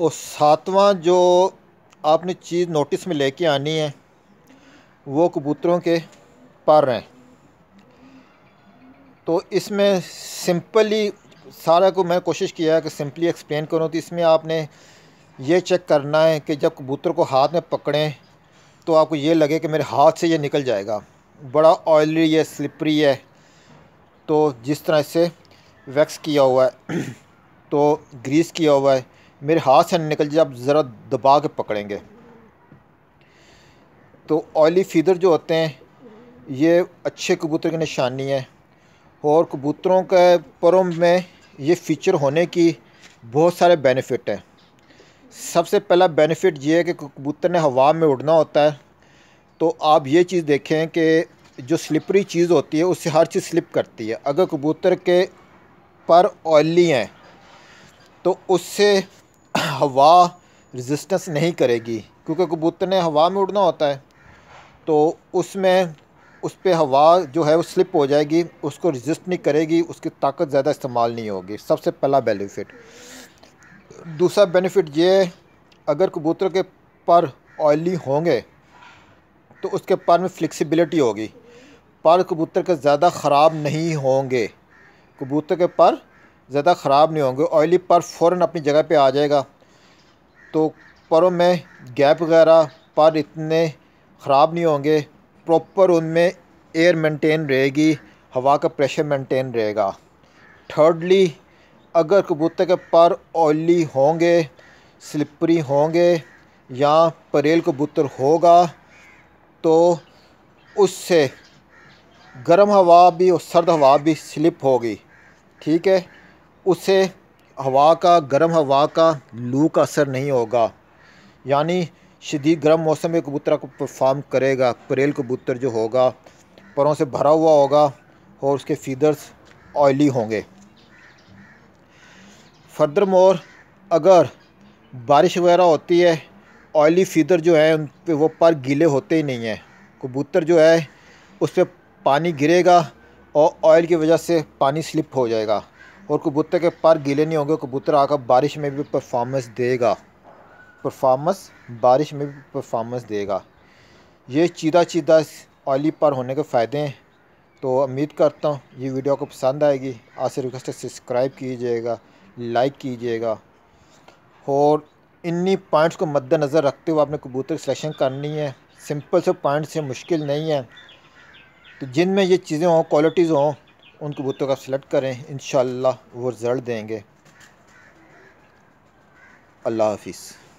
और सातवां जो आपने चीज़ नोटिस में लेके आनी है वो कबूतरों के पर हैं तो इसमें सिंपली सारा को मैं कोशिश किया है कि सिंपली एक्सप्लेन करूँ तो इसमें आपने ये चेक करना है कि जब कबूतर को हाथ में पकड़ें तो आपको ये लगे कि मेरे हाथ से ये निकल जाएगा बड़ा ऑयली है स्लिपरी है तो जिस तरह से वैक्स किया हुआ है तो ग्रीस किया हुआ है मेरे हाथ से निकल जाए आप ज़रा दबा के पकड़ेंगे तो ऑयली फीदर जो होते हैं ये अच्छे कबूतर की निशानी है और कबूतरों के परों में ये फ़ीचर होने की बहुत सारे बेनिफिट हैं सबसे पहला बेनिफिट ये है कि कबूतर ने हवा में उड़ना होता है तो आप ये चीज़ देखें कि जो स्लिपरी चीज़ होती है उससे हर चीज़ स्लिप करती है अगर कबूतर के पर ऑयली हैं तो उससे हवा रेजिस्टेंस नहीं करेगी क्योंकि कबूतर ने हवा में उड़ना होता है तो उसमें उस पर हवा जो है वो स्लिप हो जाएगी उसको रजिस्ट नहीं करेगी उसकी ताकत ज़्यादा इस्तेमाल नहीं होगी सबसे पहला बेनिफिट दूसरा बेनिफिट ये अगर कबूतर के पर ऑयली होंगे तो उसके पर में फ्लेक्सिबिलिटी होगी पर कबूतर के ज़्यादा ख़राब नहीं होंगे कबूतर के पर ज़्यादा ख़राब नहीं होंगे ऑयली पर फ़ौर अपनी जगह पे आ जाएगा तो परों में गैप वगैरह पर इतने ख़राब नहीं होंगे प्रॉपर उनमें एयर मेंटेन रहेगी हवा का प्रेशर मेंटेन रहेगा थर्डली अगर कबूतर के पर ऑयली होंगे स्लिपरी होंगे या परेल कबूतर होगा तो उससे गर्म हवा भी और सर्द हवा भी स्लिप होगी ठीक है उसे हवा का गर्म हवा का लू का असर नहीं होगा यानी शदीद गर्म मौसम में कबूतर को परफॉर्म करेगा परेल कबूतर जो होगा परों से भरा हुआ होगा और उसके फीदर्स ऑयली होंगे फर्दर मोर अगर बारिश वगैरह होती है ऑयली फीदर जो है उन पर वो पर गीले होते ही नहीं हैं कबूतर जो है उस पर पानी गिरेगा और ऑयल की वजह से पानी स्लिप हो जाएगा और कबूतर के पर गीले नहीं होंगे कबूतर आकर बारिश में भी परफॉर्मेंस देगा परफॉर्मेंस बारिश में भी परफॉर्मेंस देगा ये चीदा चीदा ऑयली पर होने के फ़ायदे हैं तो उम्मीद करता हूँ ये वीडियो को पसंद आएगी आपसे रिक्वेस्ट सब्सक्राइब कीजिएगा लाइक कीजिएगा और इन्हीं पॉइंट्स को मद्दनज़र रखते हुए आपने कबूतर सिलेक्शन करनी है सिंपल से पॉइंट्स से मुश्किल नहीं है तो जिनमें ये चीज़ें हों क्वालिटीज़ हों उन कबूतों का सिलेक्ट करें इन वो रिज़ल्ट देंगे अल्लाह हाफिज़